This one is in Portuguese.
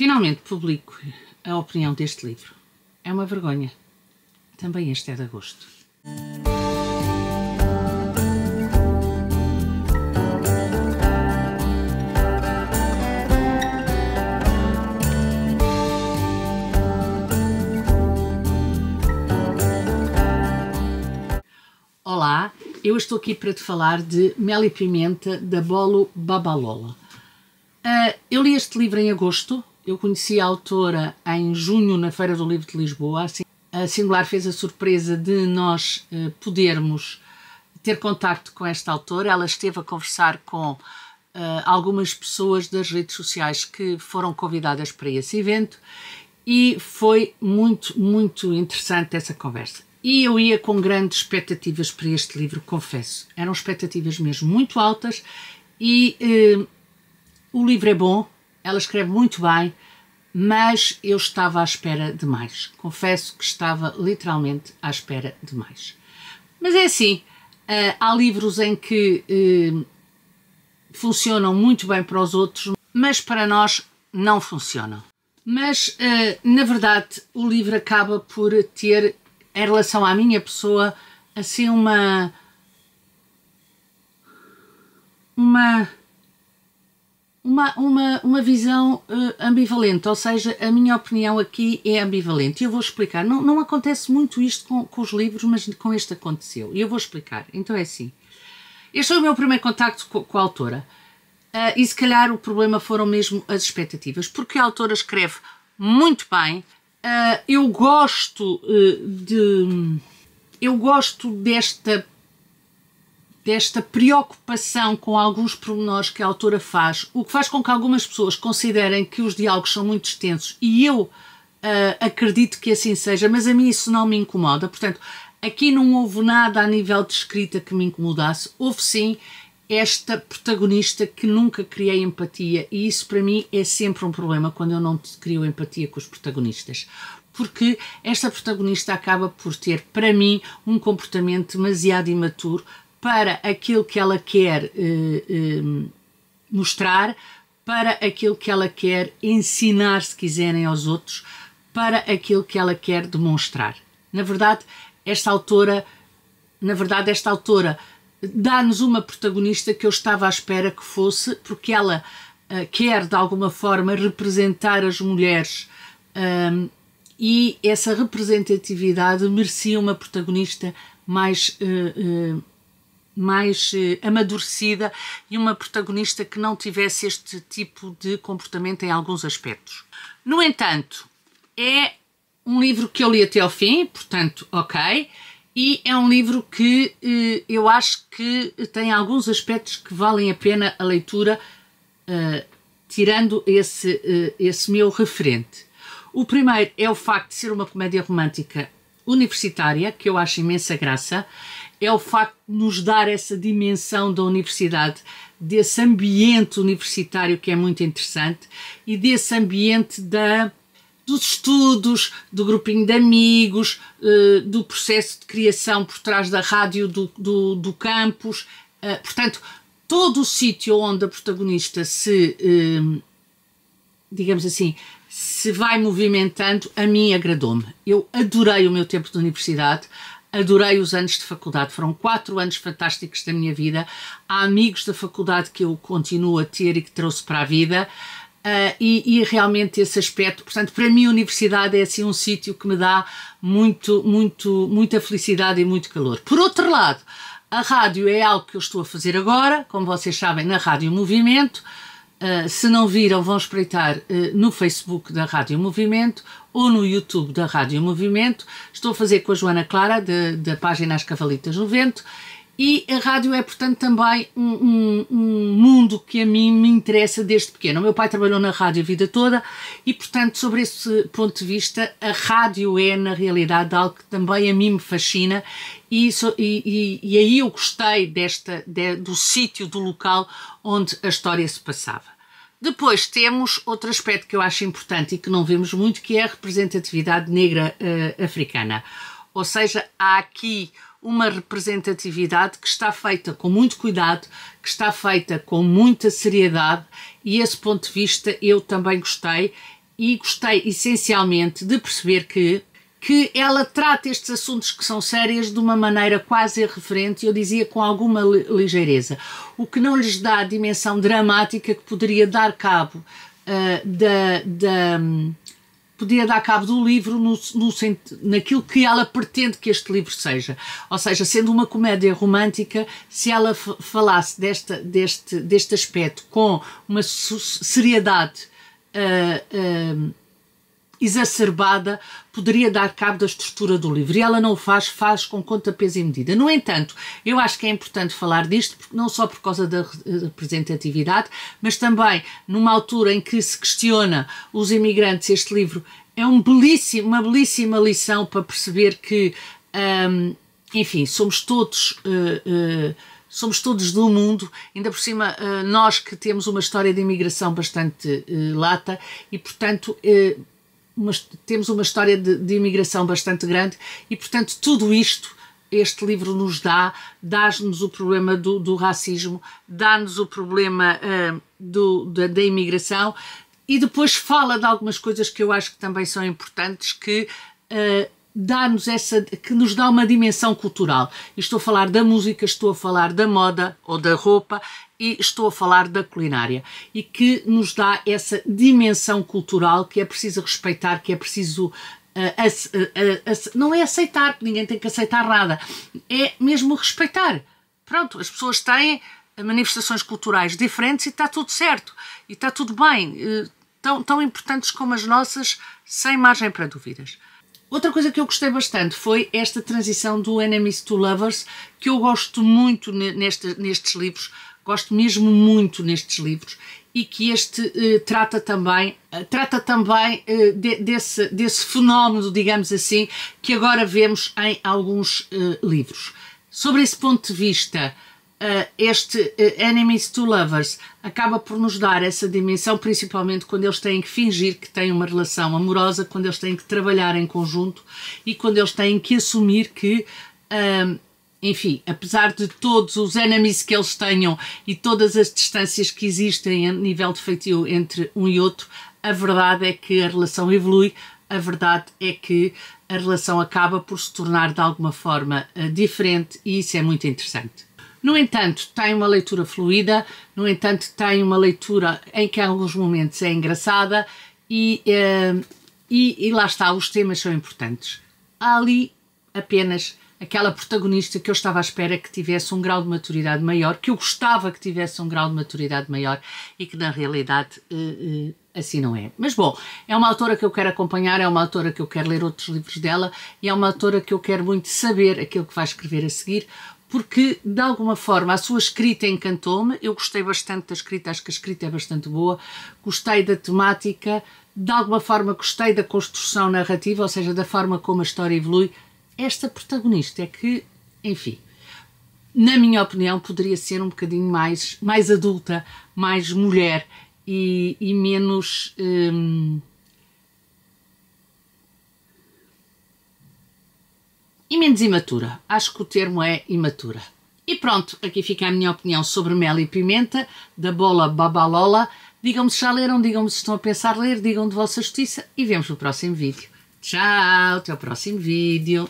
Finalmente publico a opinião deste livro. É uma vergonha. Também este é de agosto. Olá, eu estou aqui para te falar de Mel e Pimenta da Bolo Babalola. Uh, eu li este livro em agosto, eu conheci a autora em junho na Feira do Livro de Lisboa. Assim, a Singular fez a surpresa de nós eh, podermos ter contacto com esta autora. Ela esteve a conversar com eh, algumas pessoas das redes sociais que foram convidadas para esse evento e foi muito, muito interessante essa conversa. E eu ia com grandes expectativas para este livro, confesso. Eram expectativas mesmo muito altas e eh, o livro é bom, ela escreve muito bem, mas eu estava à espera de mais. Confesso que estava literalmente à espera de mais. Mas é assim, eh, há livros em que eh, funcionam muito bem para os outros, mas para nós não funcionam. Mas, eh, na verdade, o livro acaba por ter, em relação à minha pessoa, assim uma. uma uma, uma, uma visão uh, ambivalente, ou seja, a minha opinião aqui é ambivalente. E eu vou explicar. Não, não acontece muito isto com, com os livros, mas com este aconteceu. E eu vou explicar. Então é assim. Este foi é o meu primeiro contacto com, com a autora. Uh, e se calhar o problema foram mesmo as expectativas, porque a autora escreve muito bem. Uh, eu gosto de. Eu gosto desta desta preocupação com alguns pormenores que a autora faz, o que faz com que algumas pessoas considerem que os diálogos são muito extensos e eu uh, acredito que assim seja, mas a mim isso não me incomoda. Portanto, aqui não houve nada a nível de escrita que me incomodasse, houve sim esta protagonista que nunca criei empatia e isso para mim é sempre um problema quando eu não crio empatia com os protagonistas porque esta protagonista acaba por ter, para mim, um comportamento demasiado imaturo, para aquilo que ela quer eh, eh, mostrar, para aquilo que ela quer ensinar, se quiserem, aos outros, para aquilo que ela quer demonstrar. Na verdade, esta autora, na verdade, esta autora dá-nos uma protagonista que eu estava à espera que fosse, porque ela eh, quer de alguma forma representar as mulheres um, ehm, e essa representatividade merecia uma protagonista mais uh, uh, mais eh, amadurecida e uma protagonista que não tivesse este tipo de comportamento em alguns aspectos. No entanto, é um livro que eu li até ao fim, portanto, ok, e é um livro que eh, eu acho que tem alguns aspectos que valem a pena a leitura, eh, tirando esse, eh, esse meu referente. O primeiro é o facto de ser uma comédia romântica universitária, que eu acho imensa graça, é o facto de nos dar essa dimensão da universidade, desse ambiente universitário que é muito interessante e desse ambiente da dos estudos, do grupinho de amigos, eh, do processo de criação por trás da rádio do, do, do campus. Eh, portanto, todo o sítio onde a protagonista se, eh, digamos assim, se vai movimentando, a mim agradou-me. Eu adorei o meu tempo de universidade, Adorei os anos de faculdade, foram quatro anos fantásticos da minha vida. Há amigos da faculdade que eu continuo a ter e que trouxe para a vida. Uh, e, e, realmente esse aspecto, portanto, para mim a universidade é assim um sítio que me dá muito, muito, muita felicidade e muito calor. Por outro lado, a rádio é algo que eu estou a fazer agora, como vocês sabem, na Rádio Movimento, ah, se não viram, vão espreitar uh, no Facebook da Rádio Movimento ou no YouTube da Rádio Movimento. Estou a fazer com a Joana Clara, da página As Cavalitas no Vento. E a rádio é, portanto, também um, um, um, mundo que a mim me interessa desde pequeno. O meu pai trabalhou na rádio a vida toda e, portanto, sobre esse ponto de vista, a rádio é, na realidade, algo que também a mim me fascina e, e, e aí eu gostei desta, de, do sítio, do local onde a história se passava. Depois temos outro aspecto que eu acho importante e que não vemos muito, que é a representatividade negra uh, africana. Ou seja, há aqui uma representatividade que está feita com muito cuidado, que está feita com muita seriedade, e esse ponto de vista eu também gostei, e gostei essencialmente de perceber que que ela trata estes assuntos que são sérios de uma maneira quase irreverente, eu dizia com alguma ligeireza, o que não lhes dá a dimensão dramática que poderia dar cabo uh, da, da podia dar cabo do livro no, no, naquilo que ela pretende que este livro seja. Ou seja, sendo uma comédia romântica, se ela falasse desta, deste, deste aspecto com uma seriedade uh, uh, exacerbada poderia dar cabo da estrutura do livro e ela não o faz, faz com conta, peso e medida. No entanto, eu acho que é importante falar disto, não só por causa da eh, representatividade, mas também numa altura em que se questiona os imigrantes, este livro é um belíssimo, uma belíssima lição para perceber que, hum, enfim, somos todos. Uh, uh, somos todos do mundo, ainda por cima nós que temos uma história de imigração bastante lata e, portanto, uma, temos uma história de, de imigração bastante grande e, portanto, tudo isto este livro nos dá, dá-nos o problema do, do racismo, dá-nos o problema uh, do, da, da, imigração e depois fala de algumas coisas que eu acho que também são importantes que uh, dá-nos essa que nos dá uma dimensão cultural. estou a falar da música, estou a falar da moda ou da roupa e estou a falar da culinária e que nos dá essa dimensão cultural que é preciso respeitar, que é preciso uh, não é aceitar, ninguém tem que aceitar nada, é mesmo respeitar. Pronto, as pessoas têm manifestações culturais diferentes e está tudo certo, e está tudo bem, tão, tão importantes como as nossas, sem margem para dúvidas. Outra coisa que eu gostei bastante foi esta transição do Enemies to Lovers, que eu gosto muito nestes livros, gosto mesmo muito nestes livros, e que este eh, trata também, eh, trata também eh, de, desse, desse fenómeno, digamos assim, que agora vemos em alguns eh, livros. Sobre esse ponto de vista, eh, este eh, Enemies to Lovers acaba por nos dar essa dimensão, principalmente quando eles têm que fingir que têm uma relação amorosa, quando eles têm que trabalhar em conjunto e quando eles têm que assumir que. Eh, enfim, apesar de todos os enemies que eles tenham e todas as distâncias que existem a nível de feitiço entre um e outro, a verdade é que a relação evolui, a verdade é que a relação acaba por se tornar de alguma forma diferente e isso é muito interessante. No entanto, tem uma leitura fluida, no entanto, tem uma leitura em que em alguns momentos é engraçada e, eh, e, e lá está, os temas são importantes. Há ali apenas aquela protagonista que eu estava à espera que tivesse um grau de maturidade maior, que eu gostava que tivesse um grau de maturidade maior e que na realidade eh, eh, assim não é. Mas bom, é uma autora que eu quero acompanhar, é uma autora que eu quero ler outros livros dela e é uma autora que eu quero muito saber aquilo que vai escrever a seguir, porque de alguma forma a sua escrita encantou-me. Eu gostei bastante da escrita, acho que a escrita é bastante boa, gostei da temática, de alguma forma gostei da construção narrativa, ou seja, da forma como a história evolui. Esta protagonista é que, enfim, na minha opinião, poderia ser um bocadinho mais, mais adulta, mais mulher e, e menos. Hum, e menos imatura. Acho que o termo é imatura. E pronto, aqui fica a minha opinião sobre mel e pimenta, da bola Babalola. Digam-me se já leram, digam-me se estão a pensar ler, digam de vossa justiça e vemos no próximo vídeo. Tchau, até o próximo vídeo.